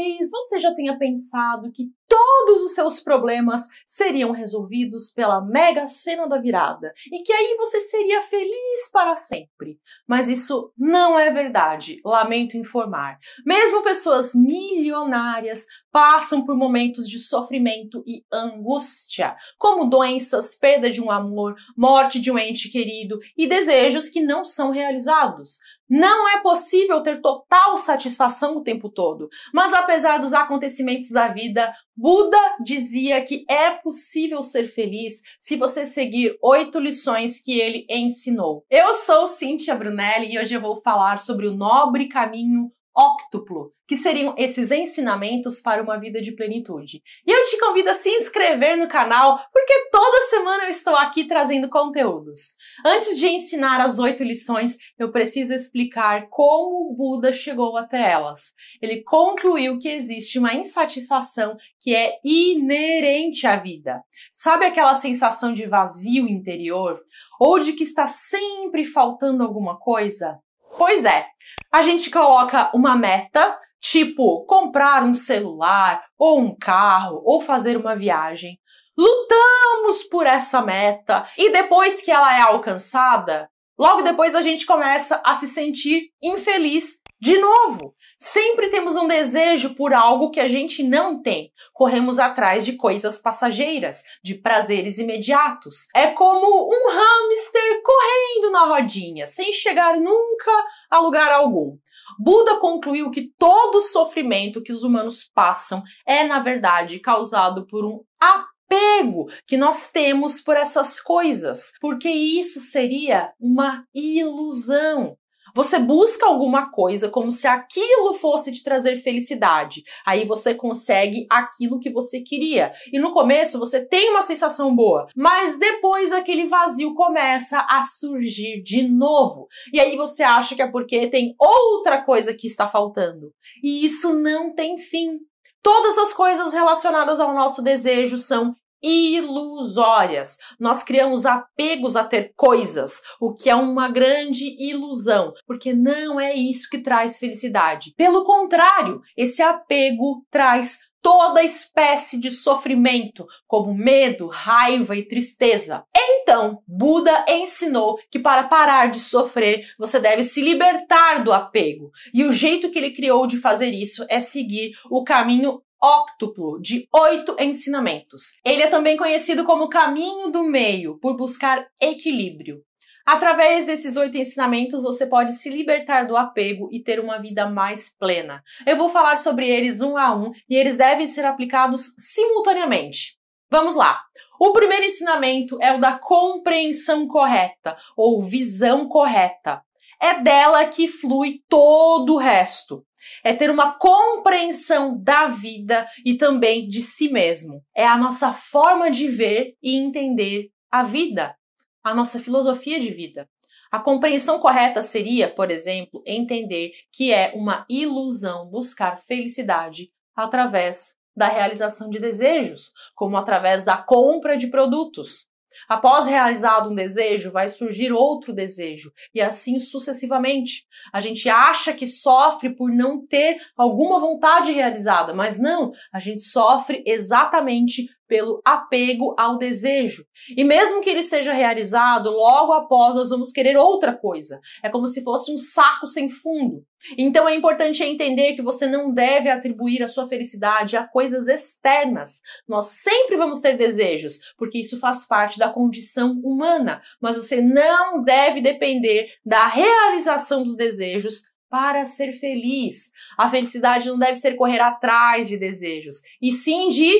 talvez você já tenha pensado que todos os seus problemas seriam resolvidos pela mega cena da virada e que aí você seria feliz para sempre. Mas isso não é verdade, lamento informar. Mesmo pessoas milionárias passam por momentos de sofrimento e angústia, como doenças, perda de um amor, morte de um ente querido e desejos que não são realizados. Não é possível ter total satisfação o tempo todo, mas apesar dos acontecimentos da vida, Buda dizia que é possível ser feliz se você seguir oito lições que ele ensinou. Eu sou Cíntia Brunelli e hoje eu vou falar sobre o nobre caminho octuplo, que seriam esses ensinamentos para uma vida de plenitude. E eu te convido a se inscrever no canal, porque toda semana eu estou aqui trazendo conteúdos. Antes de ensinar as oito lições, eu preciso explicar como o Buda chegou até elas. Ele concluiu que existe uma insatisfação que é inerente à vida. Sabe aquela sensação de vazio interior? Ou de que está sempre faltando alguma coisa? Pois é, a gente coloca uma meta, tipo comprar um celular, ou um carro, ou fazer uma viagem. Lutamos por essa meta e depois que ela é alcançada, logo depois a gente começa a se sentir infeliz de novo, sempre temos um desejo por algo que a gente não tem. Corremos atrás de coisas passageiras, de prazeres imediatos. É como um hamster correndo na rodinha, sem chegar nunca a lugar algum. Buda concluiu que todo sofrimento que os humanos passam é, na verdade, causado por um apego que nós temos por essas coisas, porque isso seria uma ilusão. Você busca alguma coisa como se aquilo fosse te trazer felicidade. Aí você consegue aquilo que você queria. E no começo você tem uma sensação boa, mas depois aquele vazio começa a surgir de novo. E aí você acha que é porque tem outra coisa que está faltando. E isso não tem fim. Todas as coisas relacionadas ao nosso desejo são ilusórias. Nós criamos apegos a ter coisas, o que é uma grande ilusão, porque não é isso que traz felicidade. Pelo contrário, esse apego traz toda espécie de sofrimento, como medo, raiva e tristeza. Então, Buda ensinou que para parar de sofrer, você deve se libertar do apego. E o jeito que ele criou de fazer isso é seguir o caminho óctuplo de oito ensinamentos. Ele é também conhecido como caminho do meio, por buscar equilíbrio. Através desses oito ensinamentos, você pode se libertar do apego e ter uma vida mais plena. Eu vou falar sobre eles um a um e eles devem ser aplicados simultaneamente. Vamos lá! O primeiro ensinamento é o da compreensão correta ou visão correta é dela que flui todo o resto. É ter uma compreensão da vida e também de si mesmo. É a nossa forma de ver e entender a vida, a nossa filosofia de vida. A compreensão correta seria, por exemplo, entender que é uma ilusão buscar felicidade através da realização de desejos, como através da compra de produtos. Após realizado um desejo, vai surgir outro desejo, e assim sucessivamente. A gente acha que sofre por não ter alguma vontade realizada, mas não, a gente sofre exatamente pelo apego ao desejo. E mesmo que ele seja realizado, logo após nós vamos querer outra coisa. É como se fosse um saco sem fundo. Então é importante é entender que você não deve atribuir a sua felicidade a coisas externas. Nós sempre vamos ter desejos, porque isso faz parte da condição humana, mas você não deve depender da realização dos desejos para ser feliz. A felicidade não deve ser correr atrás de desejos, e sim de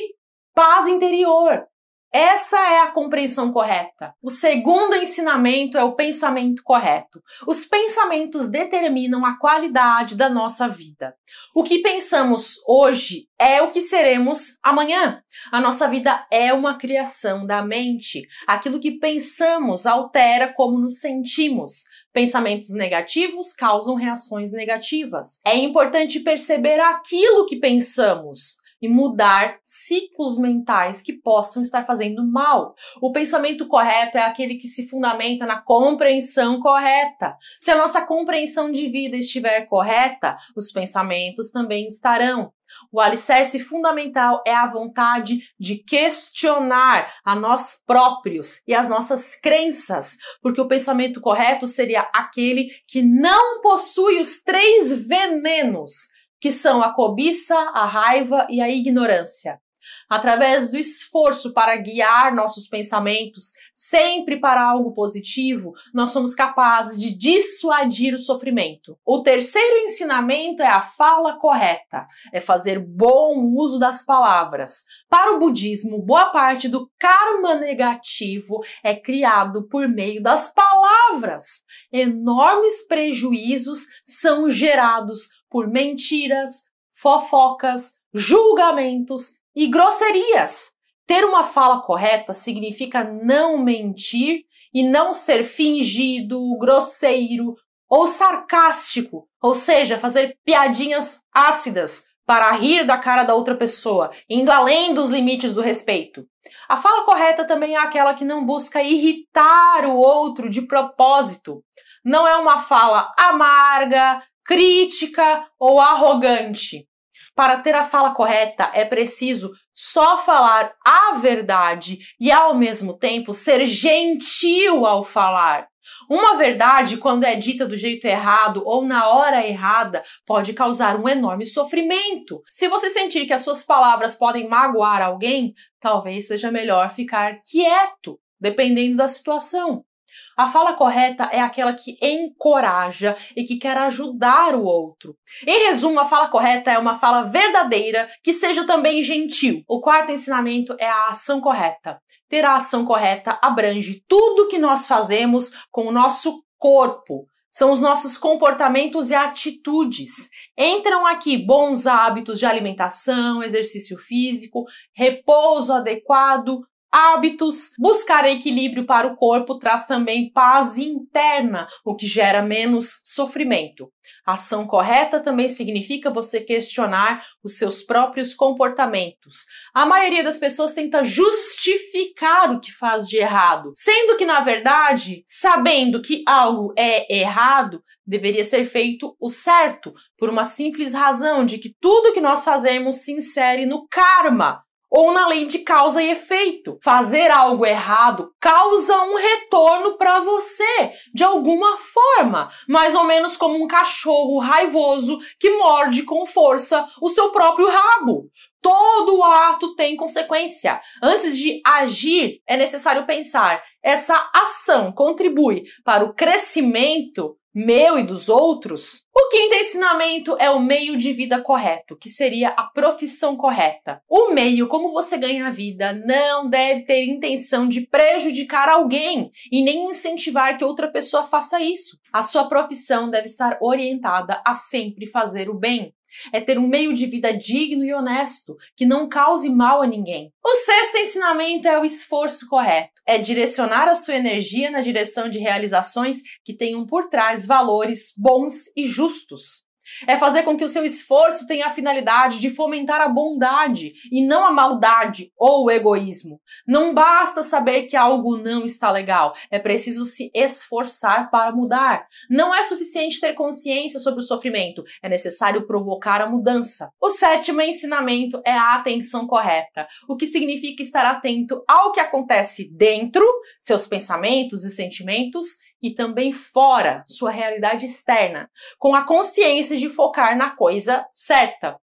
paz interior. Essa é a compreensão correta. O segundo ensinamento é o pensamento correto. Os pensamentos determinam a qualidade da nossa vida. O que pensamos hoje é o que seremos amanhã. A nossa vida é uma criação da mente. Aquilo que pensamos altera como nos sentimos. Pensamentos negativos causam reações negativas. É importante perceber aquilo que pensamos e mudar ciclos mentais que possam estar fazendo mal. O pensamento correto é aquele que se fundamenta na compreensão correta. Se a nossa compreensão de vida estiver correta, os pensamentos também estarão. O alicerce fundamental é a vontade de questionar a nós próprios e as nossas crenças, porque o pensamento correto seria aquele que não possui os três venenos que são a cobiça, a raiva e a ignorância. Através do esforço para guiar nossos pensamentos sempre para algo positivo, nós somos capazes de dissuadir o sofrimento. O terceiro ensinamento é a fala correta, é fazer bom uso das palavras. Para o budismo, boa parte do karma negativo é criado por meio das palavras. Enormes prejuízos são gerados por mentiras, fofocas, julgamentos e grosserias. Ter uma fala correta significa não mentir e não ser fingido, grosseiro ou sarcástico, ou seja, fazer piadinhas ácidas para rir da cara da outra pessoa, indo além dos limites do respeito. A fala correta também é aquela que não busca irritar o outro de propósito. Não é uma fala amarga, crítica ou arrogante. Para ter a fala correta, é preciso só falar a verdade e, ao mesmo tempo, ser gentil ao falar. Uma verdade, quando é dita do jeito errado ou na hora errada, pode causar um enorme sofrimento. Se você sentir que as suas palavras podem magoar alguém, talvez seja melhor ficar quieto, dependendo da situação. A fala correta é aquela que encoraja e que quer ajudar o outro. Em resumo, a fala correta é uma fala verdadeira que seja também gentil. O quarto ensinamento é a ação correta. Ter a ação correta abrange tudo que nós fazemos com o nosso corpo, são os nossos comportamentos e atitudes. Entram aqui bons hábitos de alimentação, exercício físico, repouso adequado, hábitos. Buscar equilíbrio para o corpo traz também paz interna, o que gera menos sofrimento. ação correta também significa você questionar os seus próprios comportamentos. A maioria das pessoas tenta justificar o que faz de errado, sendo que, na verdade, sabendo que algo é errado, deveria ser feito o certo, por uma simples razão de que tudo que nós fazemos se insere no karma, ou na lei de causa e efeito. Fazer algo errado causa um retorno para você, de alguma forma, mais ou menos como um cachorro raivoso que morde com força o seu próprio rabo. Todo ato tem consequência. Antes de agir, é necessário pensar: essa ação contribui para o crescimento meu e dos outros. O quinto ensinamento é o meio de vida correto, que seria a profissão correta. O meio, como você ganha a vida, não deve ter intenção de prejudicar alguém e nem incentivar que outra pessoa faça isso. A sua profissão deve estar orientada a sempre fazer o bem. É ter um meio de vida digno e honesto, que não cause mal a ninguém. O sexto ensinamento é o esforço correto. É direcionar a sua energia na direção de realizações que tenham por trás valores bons e justos. É fazer com que o seu esforço tenha a finalidade de fomentar a bondade e não a maldade ou o egoísmo. Não basta saber que algo não está legal, é preciso se esforçar para mudar. Não é suficiente ter consciência sobre o sofrimento, é necessário provocar a mudança. O sétimo ensinamento é a atenção correta, o que significa estar atento ao que acontece dentro, seus pensamentos e sentimentos e também fora sua realidade externa, com a consciência de focar na coisa certa.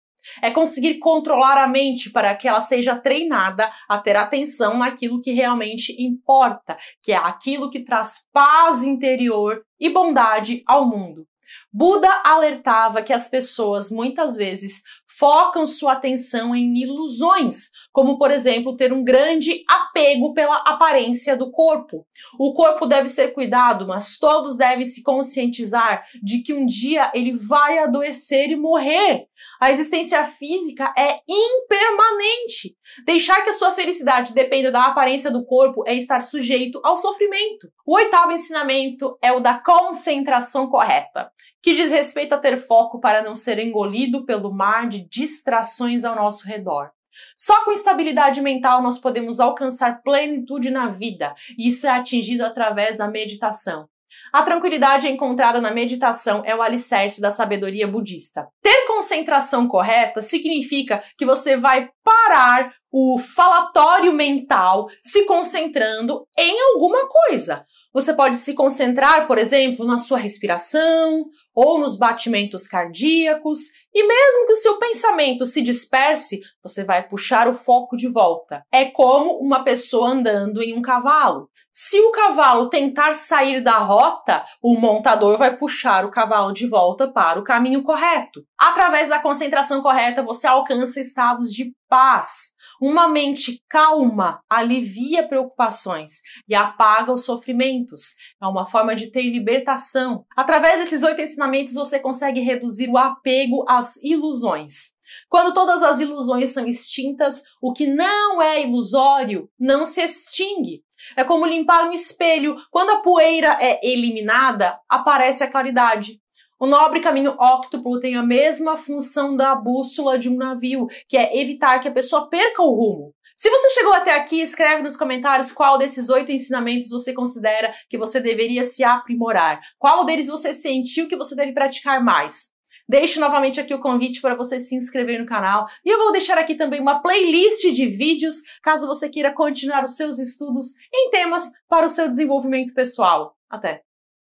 É conseguir controlar a mente para que ela seja treinada a ter atenção naquilo que realmente importa, que é aquilo que traz paz interior e bondade ao mundo. Buda alertava que as pessoas muitas vezes focam sua atenção em ilusões, como por exemplo ter um grande apego pela aparência do corpo. O corpo deve ser cuidado, mas todos devem se conscientizar de que um dia ele vai adoecer e morrer. A existência física é impermanente. Deixar que a sua felicidade dependa da aparência do corpo é estar sujeito ao sofrimento. O oitavo ensinamento é o da concentração correta, que diz respeito a ter foco para não ser engolido pelo mar de distrações ao nosso redor. Só com estabilidade mental nós podemos alcançar plenitude na vida, e isso é atingido através da meditação. A tranquilidade encontrada na meditação é o alicerce da sabedoria budista. Ter concentração correta significa que você vai parar o falatório mental se concentrando em alguma coisa. Você pode se concentrar, por exemplo, na sua respiração ou nos batimentos cardíacos, e mesmo que o seu pensamento se disperse, você vai puxar o foco de volta. É como uma pessoa andando em um cavalo. Se o cavalo tentar sair da rota, o montador vai puxar o cavalo de volta para o caminho correto. Através da concentração correta, você alcança estados de paz. Uma mente calma alivia preocupações e apaga os sofrimentos. É uma forma de ter libertação. Através desses oito ensinamentos, você consegue reduzir o apego às ilusões. Quando todas as ilusões são extintas, o que não é ilusório não se extingue. É como limpar um espelho. Quando a poeira é eliminada, aparece a claridade. O nobre caminho óctuplo tem a mesma função da bússola de um navio, que é evitar que a pessoa perca o rumo. Se você chegou até aqui, escreve nos comentários qual desses oito ensinamentos você considera que você deveria se aprimorar. Qual deles você sentiu que você deve praticar mais? Deixo novamente aqui o convite para você se inscrever no canal e eu vou deixar aqui também uma playlist de vídeos caso você queira continuar os seus estudos em temas para o seu desenvolvimento pessoal. Até!